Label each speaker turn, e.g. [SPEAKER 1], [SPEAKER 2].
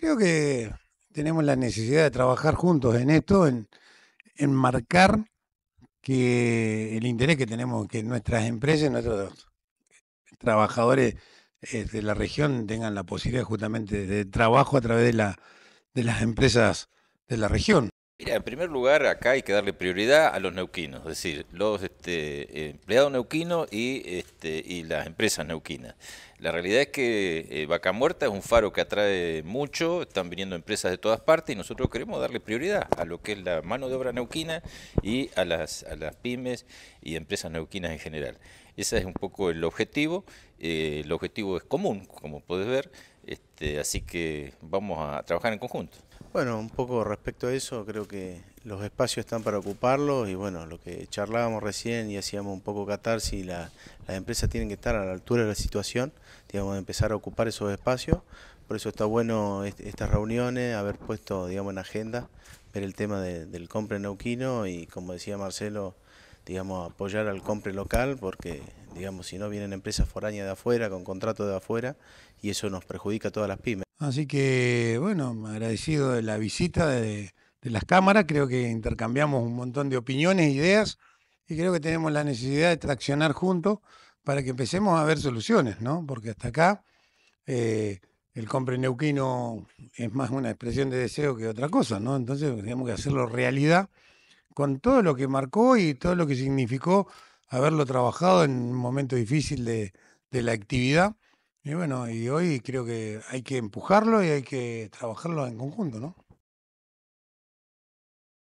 [SPEAKER 1] Creo que tenemos la necesidad de trabajar juntos en esto, en, en marcar que el interés que tenemos, que nuestras empresas, nuestros trabajadores eh, de la región tengan la posibilidad justamente de trabajo a través de, la, de las empresas de la región.
[SPEAKER 2] Mira, en primer lugar, acá hay que darle prioridad a los neuquinos, es decir, los este, empleados neuquinos y, este, y las empresas neuquinas. La realidad es que eh, Vaca Muerta es un faro que atrae mucho, están viniendo empresas de todas partes y nosotros queremos darle prioridad a lo que es la mano de obra neuquina y a las, las pymes y empresas neuquinas en general. Ese es un poco el objetivo, eh, el objetivo es común, como podés ver, este, así que vamos a trabajar en conjunto.
[SPEAKER 3] Bueno, un poco respecto a eso, creo que los espacios están para ocuparlos y bueno, lo que charlábamos recién y hacíamos un poco catarsis, la, las empresas tienen que estar a la altura de la situación, digamos, de empezar a ocupar esos espacios, por eso está bueno estas reuniones, haber puesto, digamos, en agenda, ver el tema del compre neuquino y como decía Marcelo, digamos, apoyar al compre local porque, digamos, si no vienen empresas foráneas de afuera, con contratos de afuera y eso nos perjudica a todas las pymes. Así que,
[SPEAKER 1] bueno, agradecido de la visita de, las cámaras, creo que intercambiamos un montón de opiniones, e ideas, y creo que tenemos la necesidad de traccionar juntos para que empecemos a ver soluciones, ¿no? Porque hasta acá eh, el compre neuquino es más una expresión de deseo que otra cosa, ¿no? Entonces tenemos que hacerlo realidad con todo lo que marcó y todo lo que significó haberlo trabajado en un momento difícil de la actividad y bueno, y hoy creo que hay que empujarlo y hay que trabajarlo en conjunto, ¿no?